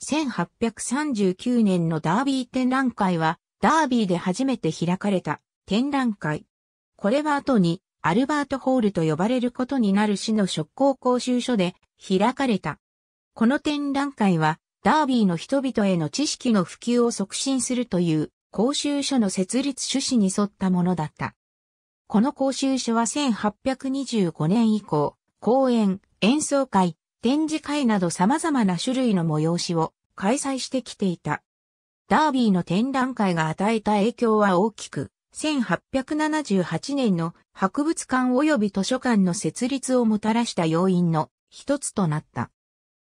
1839年のダービー展覧会は、ダービーで初めて開かれた展覧会。これは後に、アルバートホールと呼ばれることになる市の職工講習所で開かれた。この展覧会は、ダービーの人々への知識の普及を促進するという講習所の設立趣旨に沿ったものだった。この講習所は1825年以降、講演、演奏会、展示会など様々な種類の催しを開催してきていた。ダービーの展覧会が与えた影響は大きく、1878年の博物館及び図書館の設立をもたらした要因の一つとなった。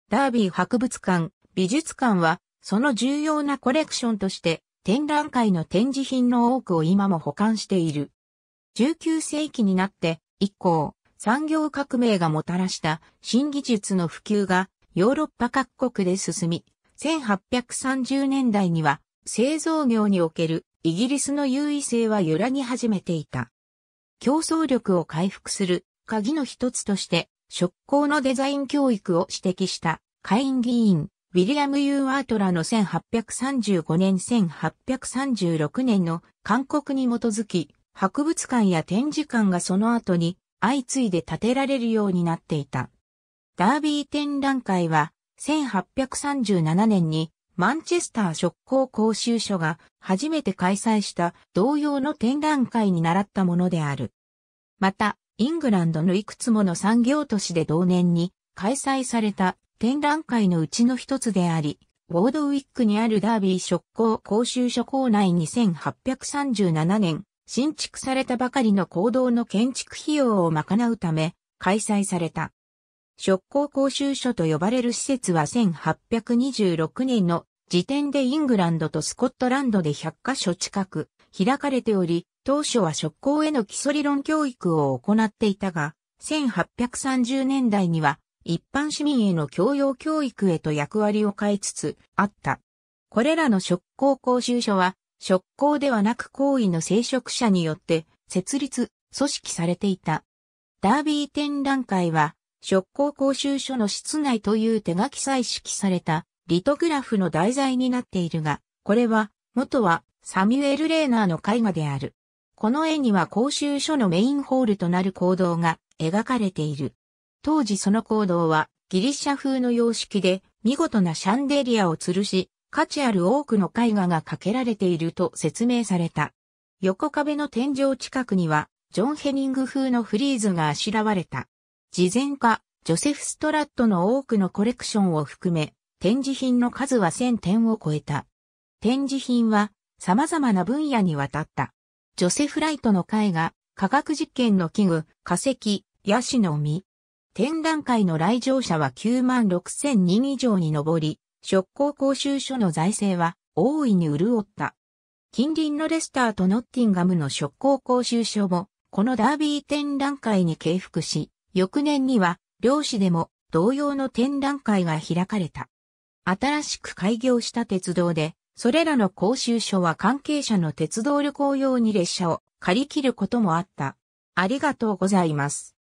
ダービー博物館、美術館は、その重要なコレクションとして、展覧会の展示品の多くを今も保管している。19世紀になって、以降、産業革命がもたらした新技術の普及がヨーロッパ各国で進み、1830年代には製造業におけるイギリスの優位性は揺らぎ始めていた。競争力を回復する鍵の一つとして職工のデザイン教育を指摘した会員議員ウィリアム・ユー・アートラの1835年1836年の勧告に基づき博物館や展示館がその後に相次いで建てられるようになっていた。ダービー展覧会は1837年にマンチェスター職工講習所が初めて開催した同様の展覧会に習ったものである。また、イングランドのいくつもの産業都市で同年に開催された展覧会のうちの一つであり、ウォードウィックにあるダービー職工講習所校内に1837年新築されたばかりの公道の建築費用を賄うため、開催された。職工講習所と呼ばれる施設は1826年の時点でイングランドとスコットランドで100カ所近く開かれており、当初は職工への基礎理論教育を行っていたが、1830年代には一般市民への教養教育へと役割を変えつつあった。これらの職工講習所は職工ではなく行為の聖職者によって設立、組織されていた。ダービー展覧会は、職工講習所の室内という手書き採識されたリトグラフの題材になっているが、これは、元はサミュエル・レーナーの絵画である。この絵には講習所のメインホールとなる行動が描かれている。当時その行動はギリシャ風の様式で見事なシャンデリアを吊るし、価値ある多くの絵画がかけられていると説明された。横壁の天井近くには、ジョン・ヘニング風のフリーズがあしらわれた。事前家、ジョセフ・ストラットの多くのコレクションを含め、展示品の数は1000点を超えた。展示品は様々な分野にわたった。ジョセフ・ライトの絵画、科学実験の器具、化石、ヤシの実。展覧会の来場者は9万6000人以上に上り、職工講習所の財政は大いに潤った。近隣のレスターとノッティンガムの職工講習所も、このダービー展覧会に敬服し、翌年には、漁師でも同様の展覧会が開かれた。新しく開業した鉄道で、それらの講習所は関係者の鉄道旅行用に列車を借り切ることもあった。ありがとうございます。